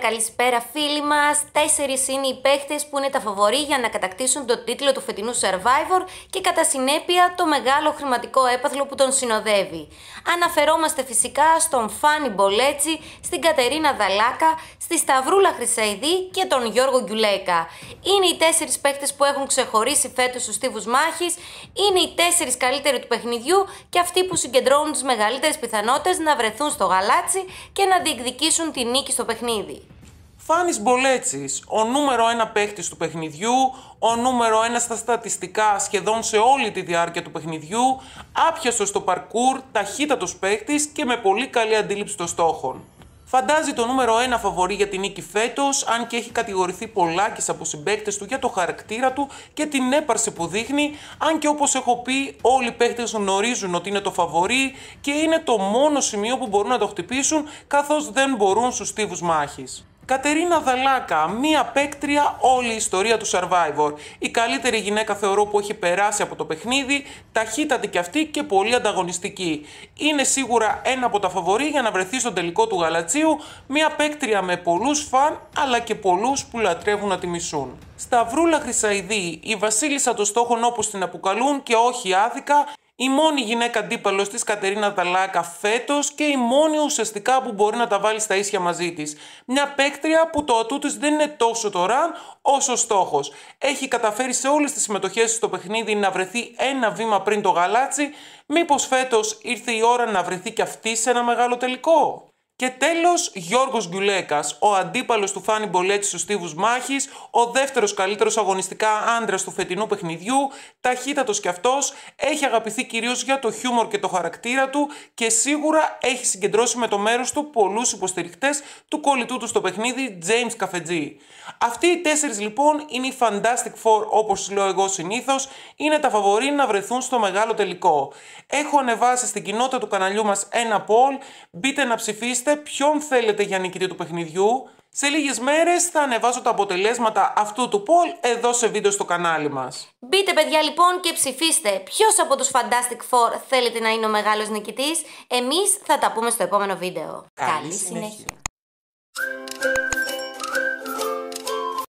Καλησπέρα, καλησπέρα φίλοι μας. Τέσσερις είναι οι παίχτες που είναι τα φοβορή για να κατακτήσουν τον τίτλο του φετινού Survivor και κατά συνέπεια το μεγάλο χρηματικό έπαθλο που τον συνοδεύει. Αναφερόμαστε φυσικά στον Φάνη Μπολέτσι, στην Κατερίνα Δαλάκα, στη Σταυρούλα Χρυσαϊδή και τον Γιώργο Γκιουλέκα. Είναι οι τέσσερις παίχτες που έχουν ξεχωρίσει φέτος στους τύφου μάχης, είναι οι τέσσερις καλύτεροι του παιχνιδιού και αυτοί που συγκεντρώνουν τις μεγαλύτερες πιθανότητες να βρεθούν στο γαλάτσι και να διεκδικήσουν τη νίκη στο παιχνίδι. Φάνης Μπολέτσης, ο νούμερο ένα παίχτης του παιχνιδιού, ο νούμερο ένα στα στατιστικά σχεδόν σε όλη τη διάρκεια του παιχνιδιού, άπιαστο στο παρκούρ, ταχύτατος παίχτης και με πολύ καλή αντίληψη των στόχων. Φαντάζει το νούμερο 1 φαβορή για την νίκη φέτος, αν και έχει κατηγορηθεί πολλάκι από συμπαίκτες του για το χαρακτήρα του και την έπαρση που δείχνει. Αν και όπως έχω πει, όλοι οι παίκτε γνωρίζουν ότι είναι το φαβορή και είναι το μόνο σημείο που μπορούν να το χτυπήσουν, καθώς δεν μπορούν στους τύπου μάχης. Κατερίνα Δαλάκα, μία παίκτρια όλη η ιστορία του Survivor. Η καλύτερη γυναίκα θεωρώ που έχει περάσει από το παιχνίδι, ταχύτατη κι αυτή και πολύ ανταγωνιστική. Είναι σίγουρα ένα από τα φαβορή για να βρεθεί στο τελικό του γαλατσίου, μία παίκτρια με πολλούς φαν αλλά και πολλούς που λατρεύουν να τη μισούν. Σταυρούλα Χρυσαϊδή, η βασίλισσα των στόχων όπως την αποκαλούν και όχι άδικα, η μόνη γυναίκα αντίπαλος της Κατερίνα Δαλάκα φέτος και η μόνη ουσιαστικά που μπορεί να τα βάλει στα ίσια μαζί της. Μια παίκτρια που το ατού της δεν είναι τόσο το ραν όσο στόχος. Έχει καταφέρει σε όλες τις συμμετοχές στο παιχνίδι να βρεθεί ένα βήμα πριν το γαλάτσι. Μήπως φέτος ήρθε η ώρα να βρεθεί κι αυτή σε ένα μεγάλο τελικό. Και τέλος, Γιώργος Γκουλέκα, ο αντίπαλος του Φάνη Μπολέτη στους στίβους μάχης, ο δεύτερος καλύτερος αγωνιστικά άντρας του φετινού παιχνιδιού, ταχύτατος κι αυτός, έχει αγαπηθεί κυρίως για το χιούμορ και το χαρακτήρα του και σίγουρα έχει συγκεντρώσει με το μέρος του πολλούς υποστηρικτέ του κολλητού του στο παιχνίδι James Καφετζή. Αυτοί οι τέσσερις λοιπόν είναι οι Fantastic Four όπως λέω εγώ συνήθως, είναι τα φαβορή να βρεθούν στο μεγάλο τελικό. Έχω ανεβάσει στην κοινότητα του καναλιού μας ένα poll, μπείτε να ψηφίσετε ποιον θέλετε για νικητή του παιχνιδιού. Σε λίγες μέρες θα ανεβάσω τα αποτελέσματα αυτού του poll εδώ σε βίντεο στο κανάλι μας. Μπείτε παιδιά λοιπόν και ψηφίστε ποιος από τους Fantastic Four θέλετε να είναι ο μεγάλος νικητής. Εμείς θα τα πούμε στο επόμενο βίντεο. Καλή, συνέχεια.